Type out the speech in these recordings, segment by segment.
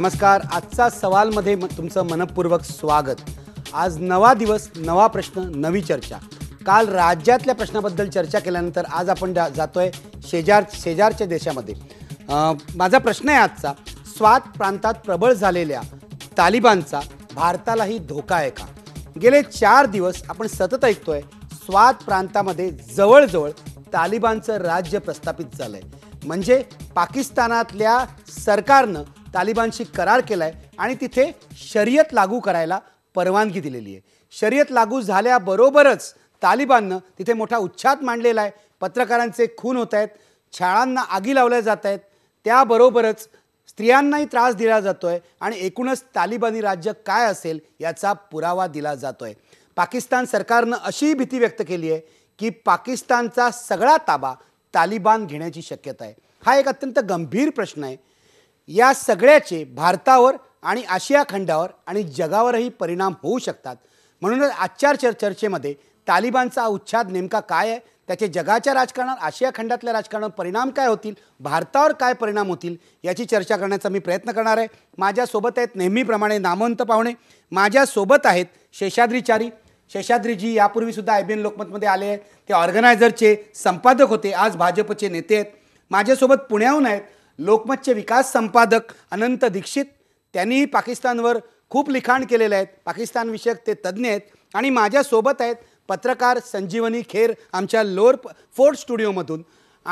नमस्कार आजचा सवालमध्ये म तुमचं मनपूर्वक स्वागत आज नवा दिवस नवा प्रश्न नवी चर्चा काल राज्यातल्या प्रश्नाबद्दल चर्चा केल्यानंतर आज आपण जातो आहे शेजार शेजारच्या देशामध्ये माझा प्रश्न आहे आजचा स्वात प्रांतात प्रबळ झालेल्या तालिबानचा भारतालाही धोका आहे का गेले चार दिवस आपण सतत ऐकतोय स्वात प्रांतामध्ये जवळजवळ तालिबानचं राज्य प्रस्थापित झालं आहे म्हणजे पाकिस्तानातल्या सरकारनं तालिबानशी करार केला आहे आणि तिथे शर्यत लागू करायला परवानगी दिलेली आहे शर्यत लागू झाल्याबरोबरच तालिबाननं तिथे मोठा उच्छाद मांडलेला आहे पत्रकारांचे खून होत आहेत छाळांना आगी लावल्या जात आहेत त्याबरोबरच स्त्रियांनाही त्रास दिला जातो आहे आणि एकूणच तालिबानी राज्य काय असेल याचा पुरावा दिला जातो आहे पाकिस्तान सरकारनं अशी भीती व्यक्त केली आहे की पाकिस्तानचा सगळा ताबा तालिबान घेण्याची शक्यता आहे हा एक अत्यंत गंभीर प्रश्न आहे या सगळ्याचे भारतावर आणि आशिया खंडावर आणि जगावरही परिणाम होऊ शकतात म्हणूनच आजच्या चर चर्चेमध्ये तालिबानचा उच्छाद नेमका काय आहे त्याचे जगाच्या राजकारणात आशिया खंडातल्या राजकारणावर परिणाम काय होतील भारतावर काय परिणाम होतील याची चर्चा करण्याचा मी प्रयत्न करणार आहे माझ्यासोबत आहेत नेहमीप्रमाणे नामवंत पाहुणे माझ्यासोबत आहेत शेषाद्रीचारी शेषाद्रीजी यापूर्वीसुद्धा आय बी एन लोकमतमध्ये आले आहेत ते ऑर्गनायझरचे संपादक होते आज भाजपचे नेते आहेत माझ्यासोबत पुण्याहून आहेत लोकमतचे विकास संपादक अनंत दीक्षित त्यांनीही पाकिस्तानवर खूप लिखाण केलेलं आहेत पाकिस्तानविषयक ते तज्ज्ञ आहेत आणि माझ्यासोबत आहेत पत्रकार संजीवनी खेर आमच्या लोअर फोर्ट स्टुडिओमधून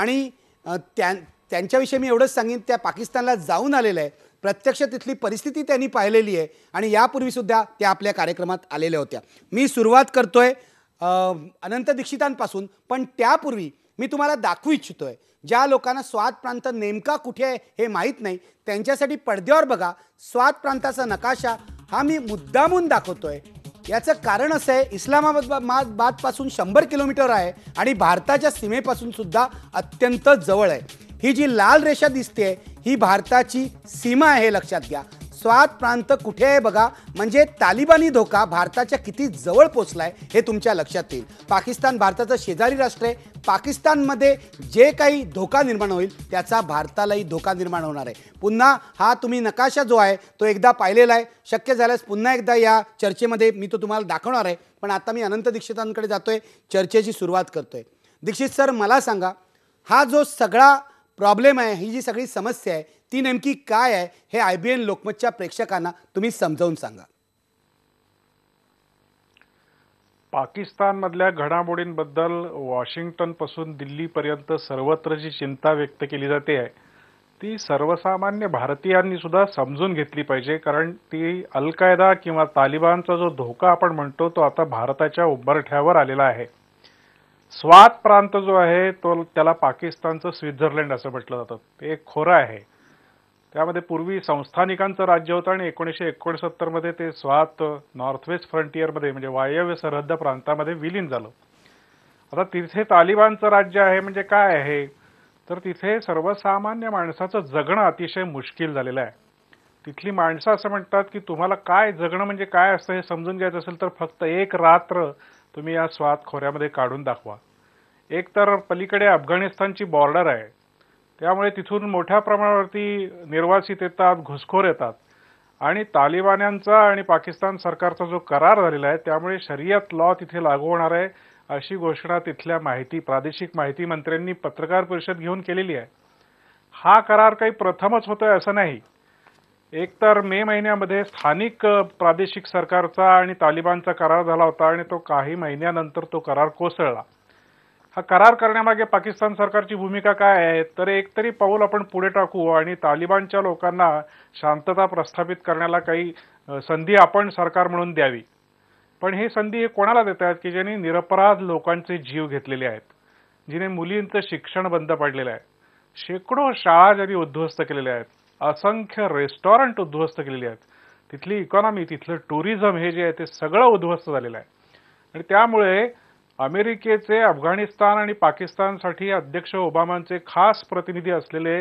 आणि त्या त्यांच्याविषयी मी एवढंच सांगेन त्या पाकिस्तानला जाऊन आलेलं आहे प्रत्यक्ष तिथली परिस्थिती त्यांनी पाहिलेली आहे आणि यापूर्वीसुद्धा त्या आपल्या कार्यक्रमात आलेल्या होत्या मी सुरुवात करतो आहे अनंत दीक्षितांपासून पण त्यापूर्वी मी तुम्हाला दाखवू इच्छितो आहे ज्या लोकांना स्वात प्रांत नेमका कुठे आहे हे माहीत नाही त्यांच्यासाठी पडद्यावर बघा स्वात प्रांताचा नकाशा हा मी मुद्दामून दाखवतोय याचं कारण असं आहे बादपासून शंभर किलोमीटर आहे आणि भारताच्या सीमेपासून सुद्धा अत्यंत जवळ आहे ही जी लाल रेषा दिसते ही भारताची सीमा आहे लक्षात घ्या स्वात प्रांत कुठे आहे बघा म्हणजे तालिबानी धोका भारताच्या किती जवळ पोचलाय हे तुमच्या लक्षात येईल पाकिस्तान भारताचं शेजारी राष्ट्र आहे पाकिस्तानमध्ये जे काही धोका निर्माण होईल त्याचा भारतालाही धोका निर्माण होणार आहे पुन्हा हा तुम्ही नकाशा जो आहे तो एकदा पाहिलेला आहे शक्य झाल्यास पुन्हा एकदा या चर्चेमध्ये मी तो तुम्हाला दाखवणार आहे पण आता मी अनंत दीक्षितांकडे जातोय चर्चेची सुरुवात करतोय दीक्षित सर मला सांगा हा जो सगळा प्रॉब्लेम आहे ही जी सगळी समस्या आहे ती नेमकी काय आहे हे आय बी एन लोकमतच्या प्रेक्षकांना तुम्ही समजावून सांगा पाकिस्तानमधल्या घडामोडींबद्दल वॉशिंग्टनपासून दिल्लीपर्यंत सर्वत्र जी चिंता व्यक्त केली जाते आहे ती सर्वसामान्य भारतीयांनी सुद्धा समजून घेतली पाहिजे कारण ती अल कायदा किंवा तालिबानचा जो धोका आपण म्हणतो तो आता भारताच्या उंबरठ्यावर आलेला आहे स्वात प्रांत जो आहे तो त्याला पाकिस्तानचं स्वित्झर्लंड असं म्हटलं जातं ते एक खोरं आहे त्यामध्ये पूर्वी संस्थानिकांचं राज्य होतं आणि एकोणीसशे एकोणसत्तरमध्ये ते स्वात नॉर्थवेस्ट फ्रंटियरमध्ये म्हणजे वायव्य सरहद्द प्रांतामध्ये विलीन झालं आता तिथे तालिबानचं राज्य आहे म्हणजे काय आहे तर तिथे सर्वसामान्य माणसाचं जगणं अतिशय मुश्किल झालेलं आहे तिथली माणसं असं म्हणतात की तुम्हाला काय जगणं म्हणजे काय असतं हे समजून घ्यायचं असेल तर फक्त एक रात्र तुम्ही या स्वात खोऱ्यामध्ये काढून दाखवा एक तर पलीकडे अफगाणिस्तानची बॉर्डर आहे त्यामुळे तिथून मोठ्या प्रमाणावरती निर्वासित येतात घुसखोर येतात आणि तालिबान्यांचा आणि पाकिस्तान सरकारचा जो करार झालेला आहे त्यामुळे शरियत लॉ तिथे लागू होणार आहे अशी घोषणा तिथल्या माहिती प्रादेशिक माहिती मंत्र्यांनी पत्रकार परिषद घेऊन केलेली आहे हा करार काही प्रथमच होतोय असं नाही एकतर मे महिन्यामध्ये स्थानिक प्रादेशिक सरकारचा आणि तालिबानचा करार झाला होता आणि तो काही महिन्यानंतर तो करार कोसळला हा करार करण्यामागे पाकिस्तान सरकारची भूमिका काय आहे तर एकतरी पाऊल आपण पुढे टाकू आणि तालिबानच्या लोकांना शांतता प्रस्थापित करण्याला काही संधी आपण सरकार म्हणून द्यावी पण हे संधी हे कोणाला देतात की ज्यांनी निरपराध लोकांचे जीव घेतलेले आहेत जिने मुलींचं शिक्षण बंद पडलेलं आहे शेकडो शाळा ज्यांनी उद्ध्वस्त केलेल्या आहेत असंख्य रेस्टॉरंट उद्ध्वस्त केलेले आहेत तिथली इकॉनॉमी तिथलं टुरिझम हे जे आहे ते सगळं उद्ध्वस्त झालेलं आहे आणि त्यामुळे अमेरिकेचे अफगाणिस्तान आणि पाकिस्तानसाठी अध्यक्ष ओबामांचे खास प्रतिनिधी असलेले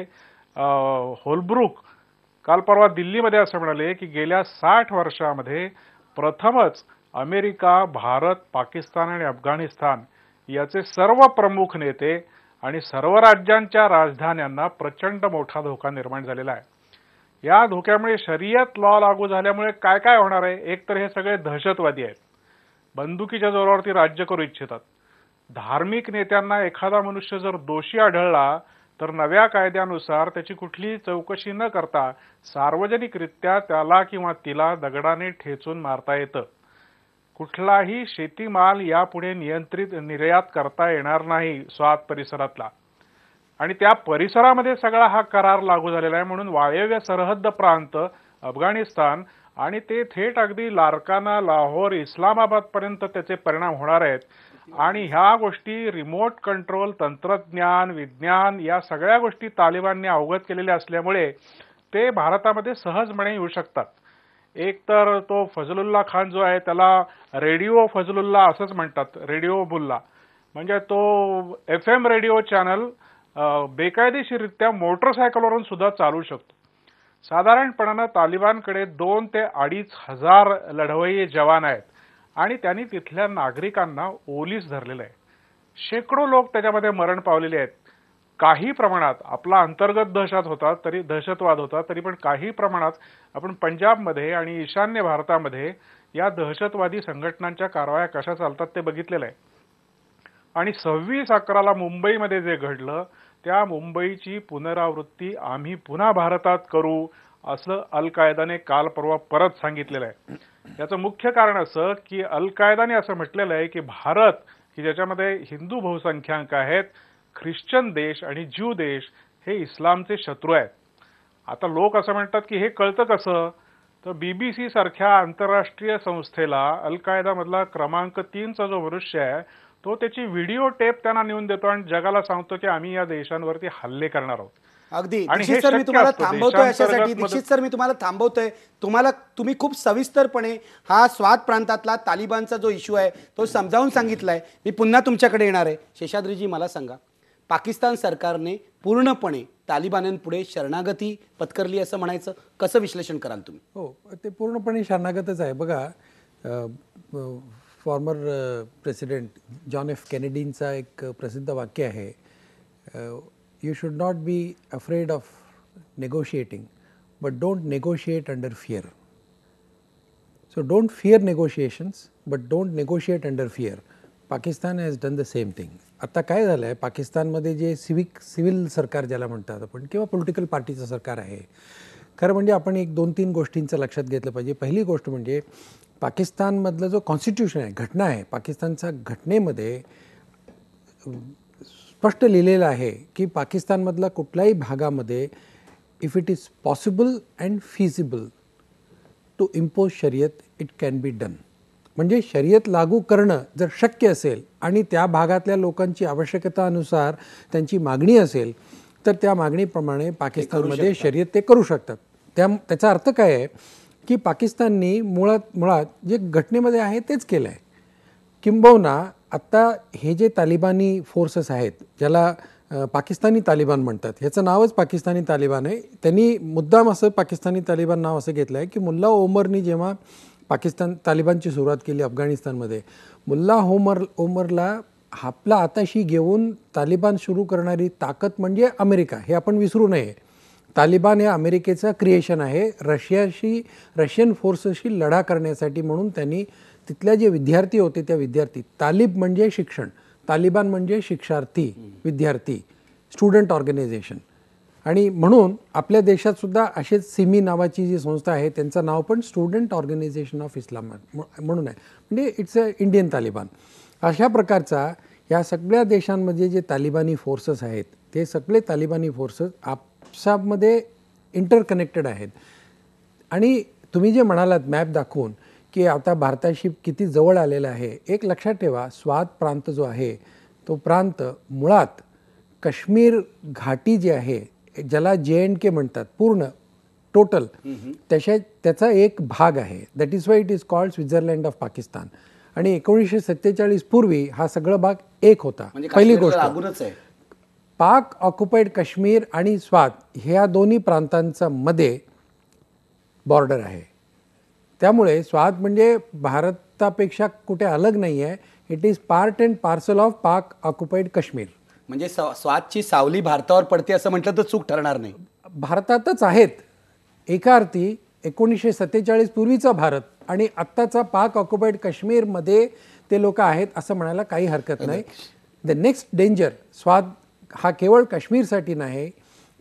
होलब्रुक काल परवा दिल्लीमध्ये असं म्हणाले की गेल्या साठ वर्षामध्ये प्रथमच अमेरिका भारत पाकिस्तान आणि अफगाणिस्तान याचे सर्व प्रमुख नेते आणि सर्व राज्यांच्या राजधान्यांना प्रचंड मोठा धोका निर्माण झालेला आहे या धोक्यामुळे शर्यत लॉ लागू झाल्यामुळे काय काय होणार आहे एकतर हे सगळे दहशतवादी आहेत बंदुकीच्या जोरावरती राज्य करू इच्छितात धार्मिक नेत्यांना एखादा मनुष्य जर दोषी आढळला तर नव्या कायद्यानुसार त्याची कुठलीही चौकशी न करता सार्वजनिकरित्या त्याला किंवा तिला दगडाने ठेचून मारता येतं कुठलाही शेतीमाल यापुढे नियंत्रित निर्यात करता येणार नाही स्वात परिसरातला आणि त्या परिसरामध्ये सगळा हा करार लागू झालेला आहे म्हणून वायव्य सरहद्द प्रांत अफगाणिस्तान आणि ते थेट अगदी लारकाना लाहोर इस्लामाबादपर्यंत त्याचे परिणाम होणार आहेत आणि ह्या गोष्टी रिमोट कंट्रोल तंत्रज्ञान विज्ञान या सगळ्या गोष्टी तालिबानने अवगत केलेल्या असल्यामुळे ते भारतामध्ये सहजपणे येऊ शकतात एक तर तो फजलुल्ला खान जो आहे त्याला रेडिओ फजलुल्ला असंच म्हणतात रेडिओ बुल्ला म्हणजे तो एफ एम रेडिओ चॅनल बेकायदेशीररित्या मोटरसायकलवरून सुद्धा चालू शकतो साधारणपणानं तालिबानकडे दोन ते अडीच हजार लढवई जवान आहेत आणि त्यांनी तिथल्या नागरिकांना ओलीस धरलेलं आहे शेकडो लोक त्याच्यामध्ये मरण पावलेले आहेत काही प्रमाणात आपला अंतर्गत दहशत होता तरी दहशतवाद होता तरी पण काही प्रमाणात आपण पंजाबमध्ये आणि ईशान्य भारतामध्ये या दहशतवादी संघटनांच्या कारवाया कशा चालतात ते बघितलेलं आहे आणि सव्वीस अकराला मुंबईमध्ये जे घडलं त्या मुंबईची पुनरावृत्ती आम्ही पुन्हा भारतात करू असं अल कायदाने काल परवा परत सांगितलेलं आहे याचं मुख्य कारण असं की अल कायदाने असं म्हटलेलं आहे की भारत की ज्याच्यामध्ये हिंदू बहुसंख्याक आहेत ख्रिश्चन देश आणि ज्यू देश हे इस्लामचे शत्रू आहेत आता लोक असं म्हणतात की हे कळतं कसं तर बीबीसी सारख्या आंतरराष्ट्रीय संस्थेला अल कायदामधला क्रमांक तीनचा जो मनुष्य आहे तो त्याची व्हिडिओ टेप त्यांना नेऊन देतो आणि जगाला सांगतो की आम्ही या देशांवरती हल्ले करणार आहोत अगदी दीक्षित सर मी तुम्हाला थांबवतोय याच्यासाठी दीक्षित सर मी तुम्हाला थांबवतोय तुम्हाला तुम्ही खूप सविस्तरपणे हा स्वाद प्रांतातला तालिबानचा जो इश्यू आहे तो समजावून सांगितलाय मी पुन्हा तुमच्याकडे येणार आहे शेषाद्रीजी मला सांगा पाकिस्तान सरकारने पूर्णपणे तालिबान्यांपुढे शरणागती पत्करली असं म्हणायचं कसं विश्लेषण कराल तुम्ही हो ते पूर्णपणे शरणागतच आहे बघा फॉर्मर प्रेसिडेंट जॉन एफ केनेडींचा एक uh, प्रसिद्ध वाक्य आहे you should not be afraid of negotiating but don't negotiate under fear so don't fear negotiations but don't negotiate under fear Pakistan has done the same thing आत्ता काय झालं आहे पाकिस्तानमध्ये जे सिविक सिव्हिल सरकार ज्याला म्हणतात आपण किंवा पॉलिटिकल पार्टीचं सरकार आहे खरं म्हणजे आपण एक दोन तीन गोष्टींचं लक्षात घेतलं पाहिजे पहिली गोष्ट म्हणजे पाकिस्तानमधलं जो कॉन्स्टिट्यूशन आहे घटना आहे पाकिस्तानच्या घटनेमध्ये स्पष्ट लिहिलेलं आहे की पाकिस्तानमधला कुठल्याही भागामध्ये if it is possible and feasible to impose शर्यत इट कॅन बी डन म्हणजे शर्यत लागू करणं जर शक्य असेल आणि त्या भागातल्या लोकांची आवश्यकतानुसार त्यांची मागणी असेल तर त्या मागणीप्रमाणे पाकिस्तानमध्ये शर्यत ते करू शकतात त्या त्याचा अर्थ काय आहे की पाकिस्ताननी मुळात मुळात जे घटनेमध्ये आहे तेच केलं आहे किंबहुना आत्ता हे जे तालिबानी फोर्सेस आहेत ज्याला पाकिस्तानी तालिबान म्हणतात ह्याचं नावच पाकिस्तानी तालिबान आहे त्यांनी मुद्दाम असं पाकिस्तानी तालिबान नाव असं घेतलं आहे की मुल्ला ओमरनी जेव्हा पाकिस्तान तालिबानची सुरुवात केली अफगाणिस्तानमध्ये मुल्ला होमर ओमरला आपला आताशी घेऊन तालिबान सुरू करणारी ताकद म्हणजे अमेरिका हे आपण विसरू नये तालिबान हे अमेरिकेचं क्रिएशन आहे रशियाशी रशियन फोर्सेसशी लढा करण्यासाठी म्हणून त्यांनी तिथल्या जे विद्यार्थी होते त्या विद्यार्थी तालिब म्हणजे शिक्षण तालिबान म्हणजे शिक्षार्थी विद्यार्थी स्टुडंट ऑर्गनायझेशन आणि म्हणून आपल्या देशातसुद्धा असेच सिमी नावाची जी संस्था आहे त्यांचं नाव पण स्टुडंट ऑर्गनायझेशन ऑफ इस्लाम म्हणून आहे म्हणजे इट्स अ इंडियन तालिबान अशा प्रकारचा या सगळ्या देशांमध्ये जे तालिबानी फोर्सेस आहेत ते सगळे तालिबानी फोर्सेस आप व्हॉट्सॲपमध्ये इंटरकनेक्टेड आहेत आणि तुम्ही जे म्हणालात मॅप दाखवून की आता भारताशी किती जवळ आलेला आहे एक लक्षात ठेवा स्वाद प्रांत जो आहे तो प्रांत मुळात काश्मीर घाटी जी आहे ज्याला जे अँड के म्हणतात पूर्ण टोटल त्याच्या त्याचा एक भाग आहे that is why it is called Switzerland of Pakistan आणि एकोणीसशे सत्तेचाळीस पूर्वी हा सगळा भाग एक होता म्हणजे पहिली गोष्ट पाक ऑक्युपाईड काश्मीर आणि स्वात ह्या दोन्ही प्रांतांचा मध्ये बॉर्डर आहे त्यामुळे स्वात म्हणजे भारतापेक्षा कुठे अलग नाही आहे it is part and parcel of Pak occupied Kashmir म्हणजे स्वातची सावली भारतावर पडते असं म्हटलं तर चूक ठरणार नाही भारतातच आहेत एका अर्थी एकोणीसशे सत्तेचाळीस पूर्वीचा भारत आणि आत्ताचा पाक ऑक्युपाईड काश्मीरमध्ये ते लोक आहेत असं म्हणायला काही हरकत नाही द नेक्स्ट डेंजर स्वाद हा केवळ काश्मीरसाठी नाही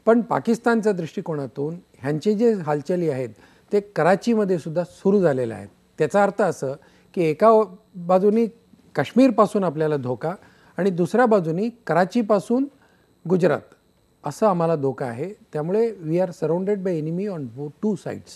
पण पाकिस्तानच्या दृष्टिकोनातून ह्यांचे जे हालचाली आहेत ते कराचीमध्ये सुद्धा सुरू झालेले आहेत त्याचा अर्थ असं की एका बाजूनी काश्मीरपासून आपल्याला धोका आणि दुसऱ्या बाजूनी कराचीपासून गुजरात असं आम्हाला धोका आहे त्यामुळे we are surrounded by enemy on two sides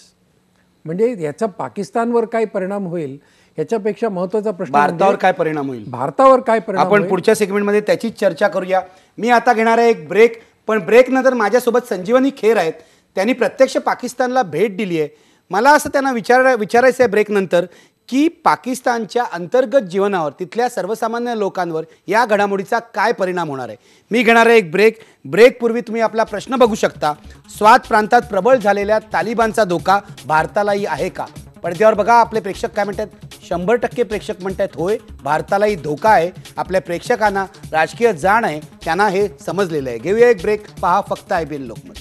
म्हणजे याचा पाकिस्तानवर काय परिणाम होईल याच्यापेक्षा महत्वाचा प्रश्न म्हणजे भारतावर काय परिणाम होईल भारतावर काय परिणाम आपण पुढच्या सेगमेंटमध्ये त्याचीच चर्चा करूया मी आता घेणार आहे एक ब्रेक पण ब्रेक नंतर माझ्यासोबत संजीवनी खेर आहेत त्यांनी प्रत्यक्ष पाकिस्तानला भेट दिली आहे मला असं त्यांना विचार विचारायचं आहे ब्रेक नंतर की पाकिस्तानच्या अंतर्गत जीवनावर तिथल्या सर्वसामान्य लोकांवर या घडामोडीचा काय परिणाम होणार आहे मी घेणार आहे एक ब्रेक ब्रेकपूर्वी तुम्ही आपला प्रश्न बघू शकता स्वात प्रांतात प्रबळ झालेल्या तालिबानचा धोका भारतालाही आहे का पडद्यावर बघा आपले प्रेक्षक काय म्हणतात शंभर टक्के प्रेक्षक म्हणत आहेत होय भारतालाही धोका आहे आपल्या प्रेक्षकांना राजकीय जाण आहे त्यांना हे समजलेलं आहे घेऊया एक ब्रेक पहा फक्त आय बी लोकमत